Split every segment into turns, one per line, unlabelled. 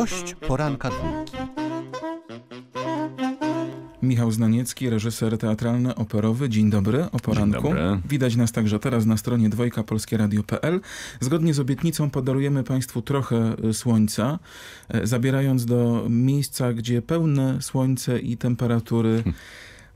Gość
poranka dwójki. Michał Znaniecki, reżyser teatralny, operowy. Dzień dobry, o poranku. Dzień dobry. Widać nas także teraz na stronie dwojka Zgodnie z obietnicą podarujemy Państwu trochę y, słońca, y, zabierając do miejsca, gdzie pełne słońce i temperatury hm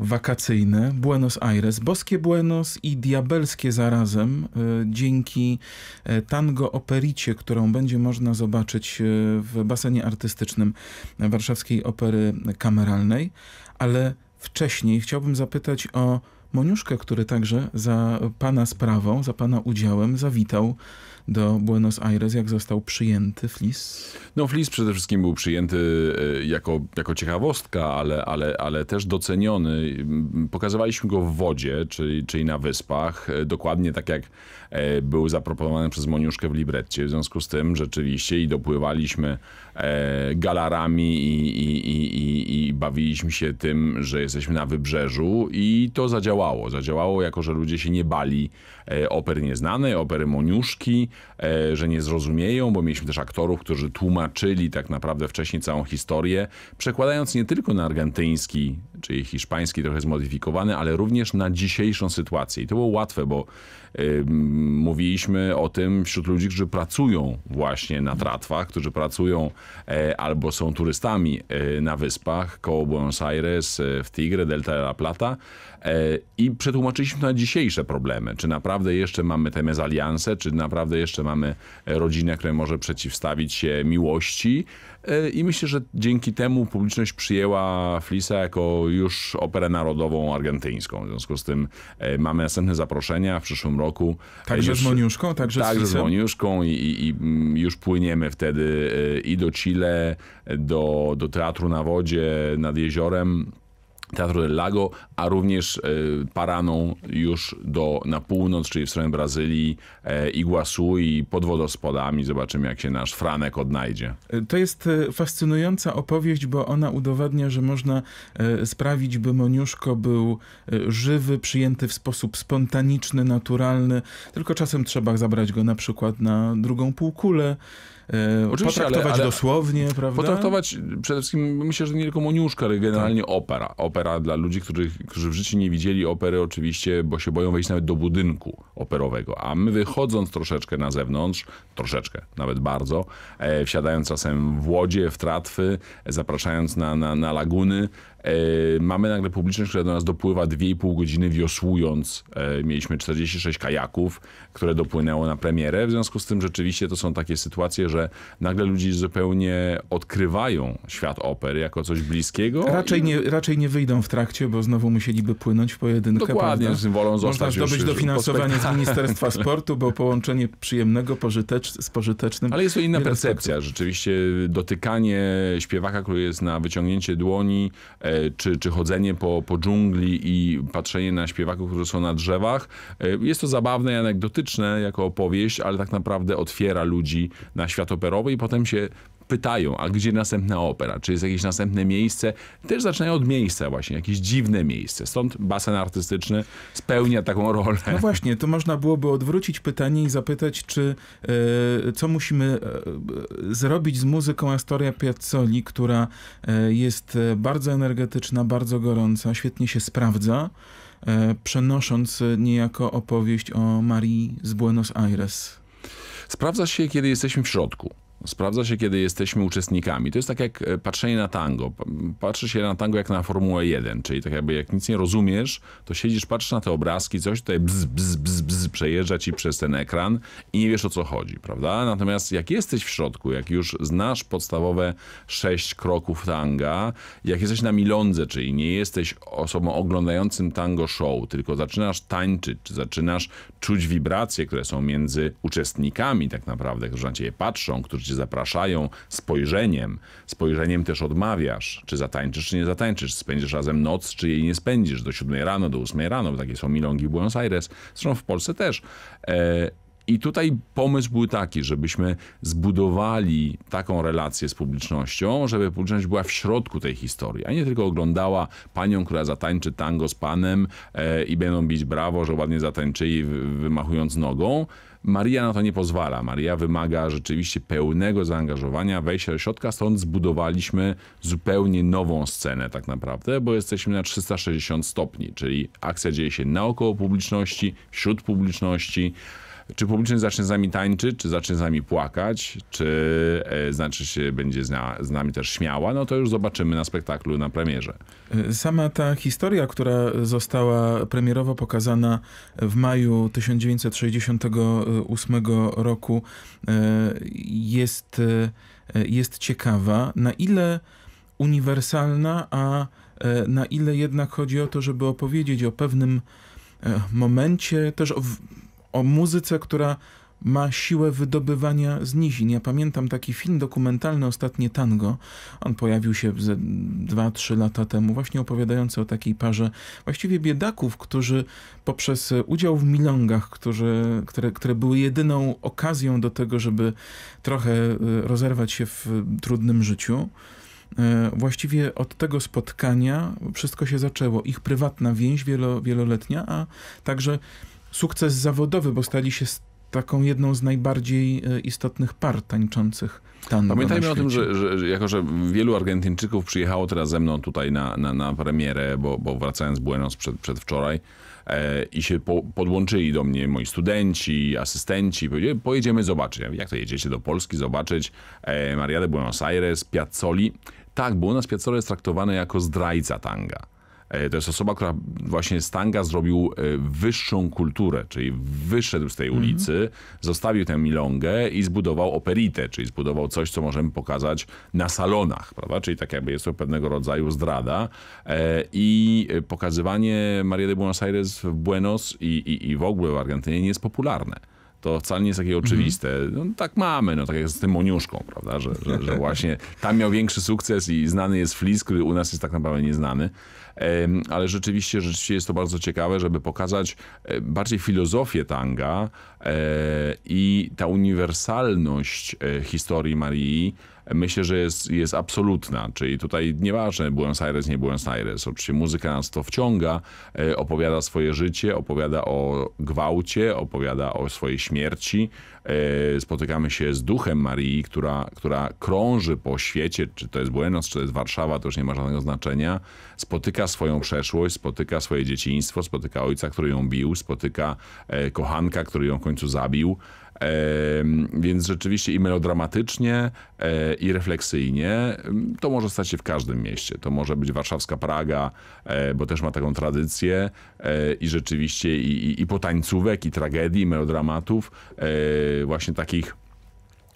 wakacyjne Buenos Aires, boskie Buenos i diabelskie zarazem, e, dzięki e, tango opericie, którą będzie można zobaczyć e, w basenie artystycznym Warszawskiej Opery Kameralnej, ale wcześniej chciałbym zapytać o Moniuszkę, który także za pana sprawą, za pana udziałem zawitał do Buenos Aires, jak został przyjęty Flis?
No Flis przede wszystkim był przyjęty e, jako, jako ciekawostka, ale, ale, ale też doceniony. Pokazywaliśmy go w wodzie, czyli, czyli na wyspach, e, dokładnie tak jak e, był zaproponowany przez Moniuszkę w libretcie. W związku z tym rzeczywiście i dopływaliśmy galarami i, i, i, i, i bawiliśmy się tym, że jesteśmy na wybrzeżu i to zadziałało zadziałało. Zadziałało jako, że ludzie się nie bali e, opery nieznanej, opery Moniuszki, e, że nie zrozumieją, bo mieliśmy też aktorów, którzy tłumaczyli tak naprawdę wcześniej całą historię, przekładając nie tylko na argentyński czyli hiszpański trochę zmodyfikowany, ale również na dzisiejszą sytuację. I to było łatwe, bo y, mówiliśmy o tym wśród ludzi, którzy pracują właśnie na tratwach, którzy pracują y, albo są turystami y, na wyspach koło Buenos Aires, e, w Tigre, Delta de la Plata i przetłumaczyliśmy to na dzisiejsze problemy. Czy naprawdę jeszcze mamy te mezalianse, czy naprawdę jeszcze mamy rodzinę, która może przeciwstawić się miłości, E, I myślę, że dzięki temu publiczność przyjęła Flisa jako już operę narodową argentyńską. W związku z tym e, mamy następne zaproszenia w przyszłym roku. E, także już, z Moniuszką? Także, także z, tak, z Moniuszką i, i, mm, już płyniemy wtedy i do Chile, do, do Teatru na Wodzie nad jeziorem Teatru del Lago, a również e, paraną już do, na północ, czyli w stronę Brazylii, e, Iguazu i pod wodospodami. Zobaczymy, jak się nasz Franek odnajdzie.
E, to jest fascynująca opowieść, bo ona udowadnia, że można sprawić, by Moniuszko był żywy, przyjęty w sposób spontaniczny, naturalny, tylko czasem trzeba zabrać go na przykład na drugą półkulę. E, oczywiście Potraktowałeś ale, ale dosłownie, prawda? Potraktować przede wszystkim, no, myślę, że nie tylko
Moniuszka, ale generalnie tak. opera. Opera dla ludzi, którzy, którzy w życiu nie widzieli opery oczywiście, bo się boją wejść nawet do budynku operowego. A my wychodząc troszeczkę na zewnątrz, troszeczkę, nawet bardzo, e, wsiadając czasem w łodzie, w tratwy, zapraszając na, na, na laguny, E, mamy nagle publiczność, która do nas dopływa 2,5 godziny wiosłując. E, mieliśmy 46 kajaków, które dopłynęło na premierę. W związku z tym rzeczywiście to są takie sytuacje, że nagle ludzie zupełnie odkrywają świat oper jako coś bliskiego.
Raczej, i... nie, raczej nie wyjdą w trakcie, bo znowu musieliby płynąć w pojedynkę. Dokładnie, prawda? wolą zostać Można zdobyć dofinansowanie z Ministerstwa Sportu, bo połączenie przyjemnego pożytecz, z pożytecznym...
Ale jest to inna percepcja. Rzeczywiście dotykanie śpiewaka, który jest na wyciągnięcie dłoni, e, E, czy, czy chodzenie po, po dżungli i patrzenie na śpiewaków, którzy są na drzewach. E, jest to zabawne i anegdotyczne jako opowieść, ale tak naprawdę otwiera ludzi na świat operowy i potem się pytają, a gdzie następna opera, czy jest jakieś następne miejsce, też zaczynają od miejsca właśnie, jakieś dziwne miejsce. Stąd basen artystyczny spełnia
taką rolę. No właśnie, to można byłoby odwrócić pytanie i zapytać, czy e, co musimy e, e, zrobić z muzyką Astoria Piazzoli, która jest bardzo energetyczna, bardzo gorąca, świetnie się sprawdza, przenosząc niejako opowieść o Marii z Buenos Aires.
Sprawdza się, kiedy jesteśmy w środku. Sprawdza się, kiedy jesteśmy uczestnikami. To jest tak jak e, patrzenie na tango. Patrzy się na tango jak na Formułę 1, czyli tak jakby jak nic nie rozumiesz, to siedzisz, patrzysz na te obrazki, coś tutaj bzz, bzz, bzz, bzz przejeżdża ci przez ten ekran i nie wiesz o co chodzi, prawda? Natomiast jak jesteś w środku, jak już znasz podstawowe sześć kroków tanga, jak jesteś na milądze, czyli nie jesteś osobą oglądającym tango show, tylko zaczynasz tańczyć, czy zaczynasz czuć wibracje, które są między uczestnikami tak naprawdę, którzy na ciebie patrzą, którzy czy zapraszają spojrzeniem. Spojrzeniem też odmawiasz, czy zatańczysz, czy nie zatańczysz, spędzisz razem noc, czy jej nie spędzisz, do siódmej rano, do ósmej rano, takie są milongi w Buenos Aires, zresztą w Polsce też. E, I tutaj pomysł był taki, żebyśmy zbudowali taką relację z publicznością, żeby publiczność była w środku tej historii, a nie tylko oglądała panią, która zatańczy tango z panem e, i będą bić brawo, że ładnie zatańczyli, wymachując nogą. Maria na to nie pozwala. Maria wymaga rzeczywiście pełnego zaangażowania, wejścia do środka, stąd zbudowaliśmy zupełnie nową scenę tak naprawdę, bo jesteśmy na 360 stopni, czyli akcja dzieje się naokoło publiczności, wśród publiczności, czy publiczność zacznie z nami tańczyć, czy zacznie z nami płakać, czy e, znaczy się będzie z, z, nami też śmiała, no to już zobaczymy na spektaklu, na premierze.
E, sama ta historia, która została premierowo pokazana w maju 1968 roku e, jest, e, jest ciekawa. Na ile uniwersalna, a na ile jednak chodzi o to, żeby opowiedzieć o pewnym momencie, też o o muzyce, która ma siłę wydobywania z nizin. Ja pamiętam taki film dokumentalny Ostatnie Tango. On pojawił się 2-3 lata temu, właśnie opowiadający o takiej parze właściwie biedaków, którzy poprzez udział w milongach, którzy, które, które były jedyną okazją do tego, żeby trochę e, rozerwać się w trudnym życiu, e, właściwie od tego spotkania wszystko się zaczęło. Ich prywatna więź wielo, wieloletnia, a także sukces zawodowy, bo stali się taką jedną z najbardziej e, istotnych par tańczących tango Pamiętajmy o tym, że,
że, że, jako, że wielu Argentyńczyków przyjechało teraz ze mną tutaj na, na, na premierę, bo, bo wracając z Buenos przed, przedwczoraj e, i się po, podłączyli do mnie moi studenci, asystenci. Powiedzieli, pojedziemy zobaczyć. Jak to jedziecie do Polski zobaczyć e, Maria de Buenos Aires, Piazzoli? Tak, Buenos Piazzoli jest traktowane jako zdrajca tanga. E, to jest osoba, która właśnie z tanga zrobił e, wyższą kulturę, czyli wyszedł z tej mhm. ulicy, mm -hmm. zostawił tę milongę i zbudował operitę, czyli zbudował coś, co możemy pokazać na salonach, prawda? Czyli tak jakby jest to pewnego rodzaju zdrada e, i pokazywanie Maria de Buenos Aires w Buenos i, i, i w ogóle w Argentynie nie jest popularne to wcale nie jest takie oczywiste. No, tak mamy, no tak jak z tym Moniuszką, prawda, że, że, że właśnie tam miał większy sukces i znany jest Flis, który u nas jest tak naprawdę nieznany. Ale rzeczywiście, rzeczywiście jest to bardzo ciekawe, żeby pokazać e, bardziej filozofię tanga e, i ta uniwersalność e, historii Marii, myślę, że jest, jest absolutna. Czyli tutaj nieważne Buenos Aires, nie Buenos Aires. Oczywiście muzyka nas to wciąga, e, opowiada swoje życie, opowiada o gwałcie, opowiada o swojej śmierci. E, spotykamy się z duchem Marii, która, która krąży po świecie, czy to jest Buenos, czy to jest Warszawa, to już nie ma żadnego znaczenia. Spotyka swoją przeszłość, spotyka swoje dzieciństwo, spotyka ojca, który ją bił, spotyka e, kochanka, który ją w końcu zabił. Więc rzeczywiście i melodramatycznie, e, i refleksyjnie to może stać się w każdym mieście. To może być warszawska Praga, e, bo też ma taką tradycję e, i rzeczywiście i, i, i i tragedii, i melodramatów właśnie takich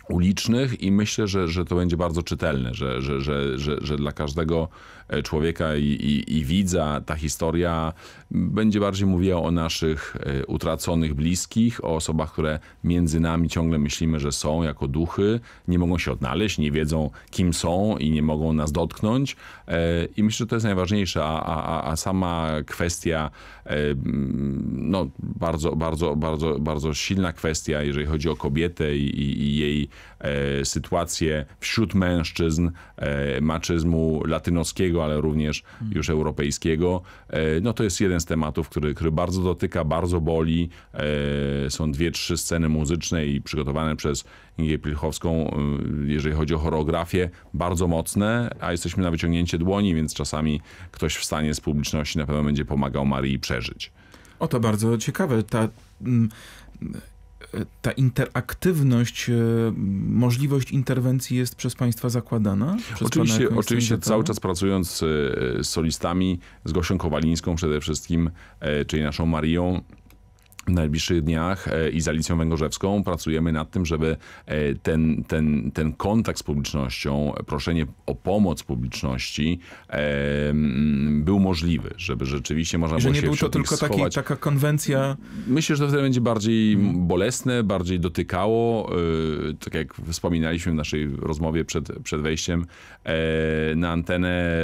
ulicznych i myślę, że, że to będzie bardzo czytelne, że, że, że, że, że dla każdego e, człowieka i, i, i, widza ta historia będzie bardziej mówiła o naszych e, utraconych bliskich, o osobach, które między nami ciągle myślimy, że są jako duchy, nie mogą się odnaleźć, nie wiedzą kim są i nie mogą nas dotknąć e, i myślę, że to jest najważniejsze, a, a, a sama kwestia no bardzo, bardzo, bardzo, bardzo silna kwestia, jeżeli chodzi o kobietę i, i jej E, sytuację wśród mężczyzn, e, maczyzmu latynoskiego, ale również hmm. już europejskiego. E, no to jest jeden z tematów, który, który bardzo dotyka, bardzo boli. są dwie, trzy sceny muzyczne i przygotowane przez Ingię Pilchowską, jeżeli chodzi o choreografię, bardzo mocne, a jesteśmy na wyciągnięcie dłoni, więc czasami ktoś w stanie z publiczności na pewno będzie pomagał Marii przeżyć.
O to bardzo ciekawe. Ta mm, ta interaktywność, e, możliwość interwencji jest przez państwa zakładana? Przez oczywiście, oczywiście cały czas
pracując e, z solistami, z Gosią Kowalińską przede wszystkim, e, czyli naszą Marią, w najbliższych dniach e, i z Alicją Węgorzewską pracujemy nad tym, żeby e, ten, ten, ten kontakt z publicznością, proszenie o pomoc publiczności e, był możliwy, żeby rzeczywiście można było się nie był to tylko taki,
taka konwencja...
Myślę, że to wtedy będzie bardziej mhm. bolesne, bardziej dotykało, tak jak wspominaliśmy w naszej rozmowie przed, przed wejściem na antenę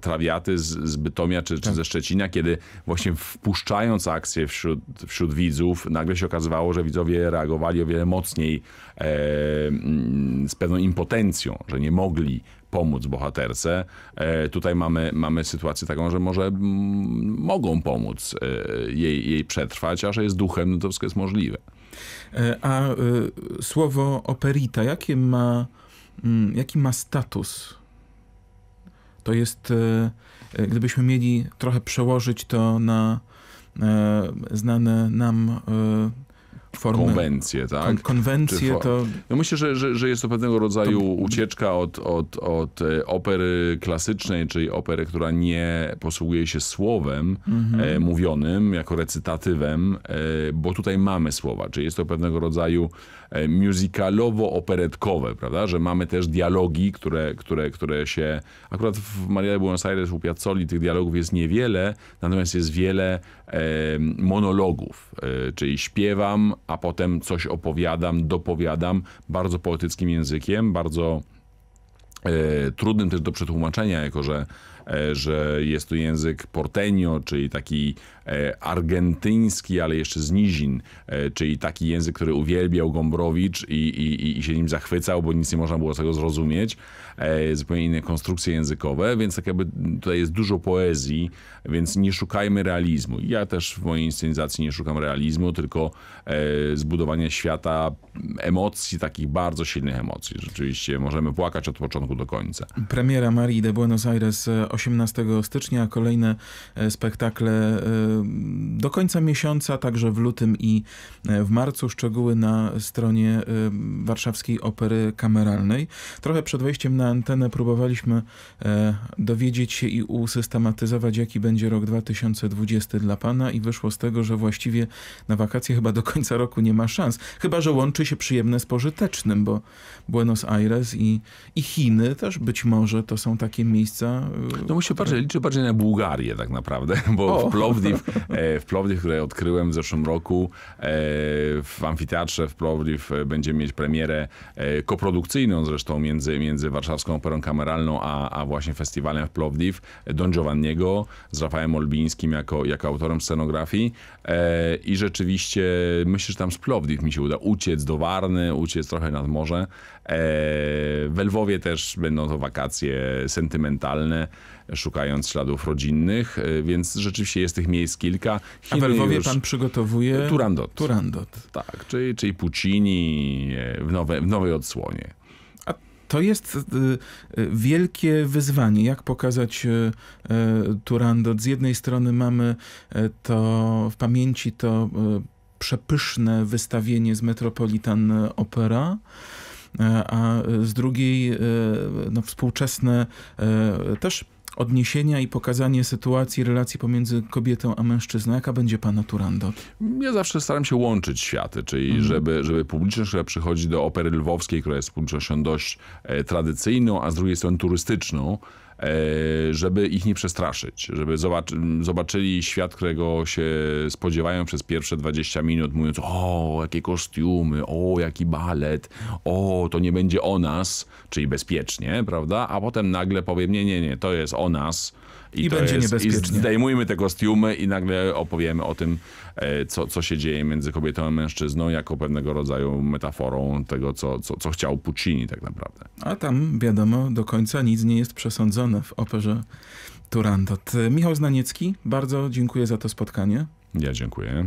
trawiaty z, z Bytomia czy, czy tak. ze Szczecina, kiedy właśnie wpuszczając akcję wśród, wśród widzów, widzów. Nagle się okazywało, że widzowie reagowali o wiele mocniej e, mm, z pewną impotencją, że nie mogli pomóc bohaterce. E, tutaj mamy, mamy sytuację taką, że może mm, mogą pomóc e, jej, jej przetrwać, a że jest duchem, no to wszystko jest możliwe.
E, a y, słowo operita, jakie ma, y, jaki ma status? To jest, y, gdybyśmy mieli trochę przełożyć to na E, znane nam e, formy... Konwencje, tak? Kon konwencje for... to...
myślę, że, że, że, jest to pewnego rodzaju to... ucieczka od, od, od e, opery klasycznej, czyli opery, która nie posługuje się słowem mhm. e, mówionym, jako recytatywem, e, bo tutaj mamy słowa, czyli jest to pewnego rodzaju e, musicalowo-operetkowe, prawda? Że mamy też dialogi, które, które, które się... Akurat w Maria de Buenos Aires u Piazzoli tych dialogów jest niewiele, natomiast jest wiele e, monologów, e, czyli śpiewam, a potem coś opowiadam, dopowiadam bardzo poetyckim językiem, bardzo e, trudnym też do przetłumaczenia, jako że E, że jest to język porteño, czyli taki e, argentyński, ale jeszcze z nizin, e, czyli taki język, który uwielbiał Gombrowicz i, i, i się nim zachwycał, bo nic nie można było z tego zrozumieć. Zupełnie inne konstrukcje językowe, więc tak jakby tutaj jest dużo poezji, więc nie szukajmy realizmu. Ja też w mojej inscenizacji nie szukam realizmu, tylko zbudowania świata emocji, takich bardzo silnych emocji. Rzeczywiście możemy płakać od początku do końca.
Premiera Marii de Buenos Aires 18 stycznia, kolejne e, spektakle e, do końca miesiąca, także w lutym i e, w marcu. Szczegóły na stronie Warszawskiej Opery Kameralnej. Trochę przed wejściem na antenę próbowaliśmy dowiedzieć się i usystematyzować, jaki będzie rok 2020 dla Pana i wyszło z tego, że właściwie na wakacje chyba do końca roku nie ma szans. Chyba, że łączy się przyjemne z pożytecznym, bo Buenos Aires i, i Chiny też być może to są takie miejsca, no musi bardziej,
liczę bardziej na Bułgarię tak naprawdę, bo o. w Plovdiv, e, w Plovdiv, które odkryłem w zeszłym roku, e, w amfiteatrze w Plovdiv e, będziemy mieć premierę koprodukcyjną zresztą między, między warszawską operą kameralną, a, a właśnie festiwalem w Plovdiv, Don Giovanniego z Rafałem Olbińskim jako, jako autorem scenografii i rzeczywiście myślę, że tam z Plovdiv mi się uda uciec do Warny, uciec trochę nad morze. We Lwowie też będą to wakacje sentymentalne szukając śladów rodzinnych, e, więc rzeczywiście jest tych miejsc kilka. Chiny A we Lwowie pan
przygotowuje... Turandot. Turandot.
Tak, czyli, czyli Puccini e, w, nowe, w nowej odsłonie.
to jest e, wielkie wyzwanie, jak pokazać Turandot. Z jednej strony mamy to w pamięci to przepyszne wystawienie z Metropolitan Opera, a z drugiej no, współczesne też odniesienia i pokazanie sytuacji, relacji pomiędzy kobietą a mężczyzną. Jaka będzie pana Turando?
Ja zawsze staram się łączyć światy, czyli mhm. żeby, żeby publiczność, która przychodzi do opery lwowskiej, która jest publicznością dość e, tradycyjną, a z drugiej strony turystyczną, E, żeby ich nie przestraszyć, żeby zobaczyli świat, którego się spodziewają przez pierwsze 20 minut, mówiąc o, jakie kostiumy, o, jaki balet, o, to nie będzie o nas, czyli bezpiecznie, prawda? A potem nagle powiem, nie, nie, nie, to jest o nas, i, I będzie jest, niebezpiecznie. I zdejmujmy te kostiumy i nagle opowiemy o tym, e, co, co się dzieje między kobietą a mężczyzną, jako pewnego rodzaju metaforą tego, co, co, co chciał Puccini
tak naprawdę. A tam, wiadomo, do końca nic nie jest przesądzone w operze Turandot. Michał Znaniecki, bardzo dziękuję za to spotkanie. Ja dziękuję.